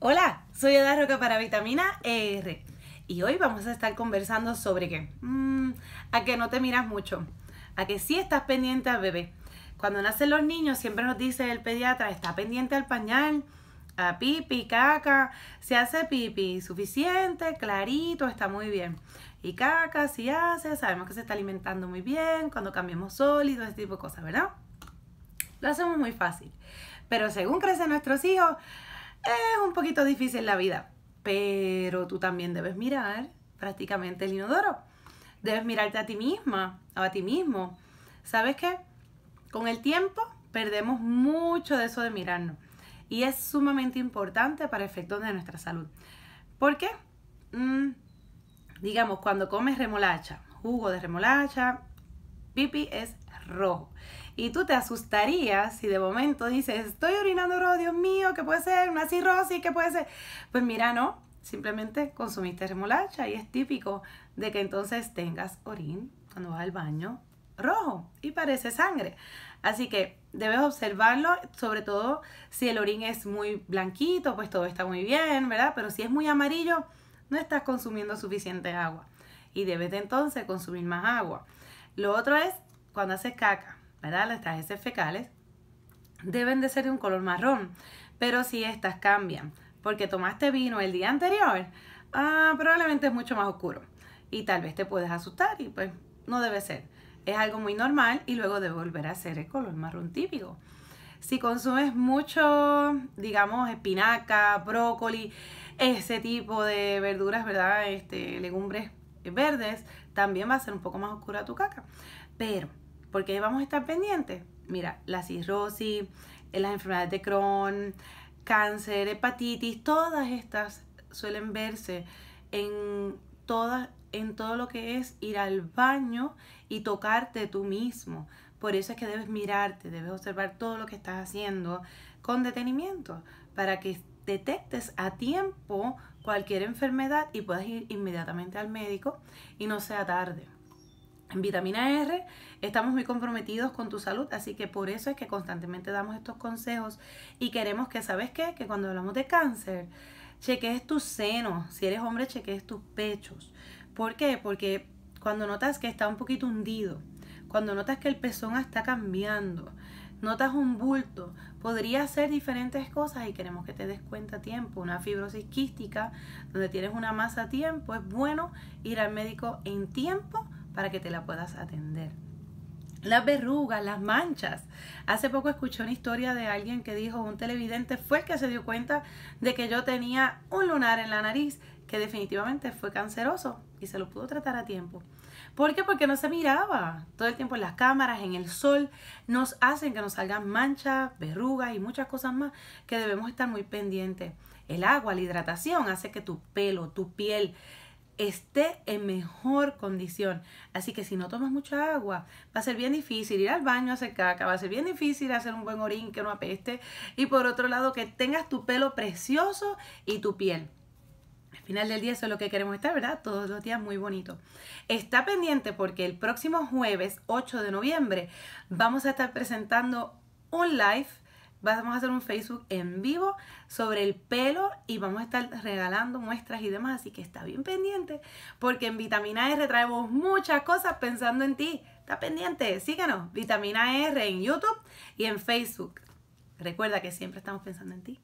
Hola, soy Ada Roca para Vitamina e R. y hoy vamos a estar conversando sobre qué. Mm, a que no te miras mucho, a que sí estás pendiente al bebé. Cuando nacen los niños siempre nos dice el pediatra, está pendiente al pañal, a pipi, caca, se hace pipi suficiente, clarito, está muy bien. Y caca, si hace, sabemos que se está alimentando muy bien, cuando cambiamos sólidos, ese tipo de cosas, ¿verdad? Lo hacemos muy fácil. Pero según crecen nuestros hijos, es un poquito difícil la vida, pero tú también debes mirar prácticamente el inodoro. Debes mirarte a ti misma o a ti mismo. ¿Sabes que Con el tiempo perdemos mucho de eso de mirarnos y es sumamente importante para efectos de nuestra salud. ¿Por qué? Mm, digamos, cuando comes remolacha, jugo de remolacha, pipi es rojo. Y tú te asustarías si de momento dices, estoy orinando rojo, Dios mío, ¿qué puede ser? Una cirrosis, ¿qué puede ser? Pues mira, no, simplemente consumiste remolacha y es típico de que entonces tengas orín cuando vas al baño rojo y parece sangre. Así que debes observarlo, sobre todo si el orín es muy blanquito, pues todo está muy bien, ¿verdad? Pero si es muy amarillo, no estás consumiendo suficiente agua y debes de entonces consumir más agua. Lo otro es cuando haces caca, ¿verdad? Las heces fecales deben de ser de un color marrón, pero si estas cambian porque tomaste vino el día anterior, ah, probablemente es mucho más oscuro y tal vez te puedes asustar y pues no debe ser. Es algo muy normal y luego debe volver a ser el color marrón típico. Si consumes mucho, digamos, espinaca, brócoli, ese tipo de verduras, ¿verdad? Este, legumbres verdes, también va a ser un poco más oscura tu caca. Pero, porque vamos a estar pendientes? Mira, la cirrosis, eh, las enfermedades de Crohn, cáncer, hepatitis, todas estas suelen verse en todas en todo lo que es ir al baño y tocarte tú mismo. Por eso es que debes mirarte, debes observar todo lo que estás haciendo con detenimiento para que detectes a tiempo cualquier enfermedad y puedas ir inmediatamente al médico y no sea tarde. En vitamina R estamos muy comprometidos con tu salud, así que por eso es que constantemente damos estos consejos y queremos que, ¿sabes qué? Que cuando hablamos de cáncer, cheques tu seno si eres hombre, cheques tus pechos. ¿Por qué? Porque cuando notas que está un poquito hundido, cuando notas que el pezón está cambiando, notas un bulto, podría ser diferentes cosas y queremos que te des cuenta a tiempo. Una fibrosis quística, donde tienes una masa a tiempo, es bueno ir al médico en tiempo para que te la puedas atender las verrugas, las manchas. Hace poco escuché una historia de alguien que dijo, un televidente fue el que se dio cuenta de que yo tenía un lunar en la nariz que definitivamente fue canceroso y se lo pudo tratar a tiempo. ¿Por qué? Porque no se miraba. Todo el tiempo en las cámaras, en el sol, nos hacen que nos salgan manchas, verrugas y muchas cosas más que debemos estar muy pendientes. El agua, la hidratación hace que tu pelo, tu piel esté en mejor condición. Así que si no tomas mucha agua, va a ser bien difícil ir al baño a hacer caca, va a ser bien difícil hacer un buen orín que no apeste. Y por otro lado, que tengas tu pelo precioso y tu piel. Al final del día eso es lo que queremos estar, ¿verdad? Todos los días muy bonito. Está pendiente porque el próximo jueves 8 de noviembre vamos a estar presentando un live Vamos a hacer un Facebook en vivo sobre el pelo y vamos a estar regalando muestras y demás, así que está bien pendiente, porque en Vitamina R traemos muchas cosas pensando en ti. Está pendiente, síganos, Vitamina R en YouTube y en Facebook. Recuerda que siempre estamos pensando en ti.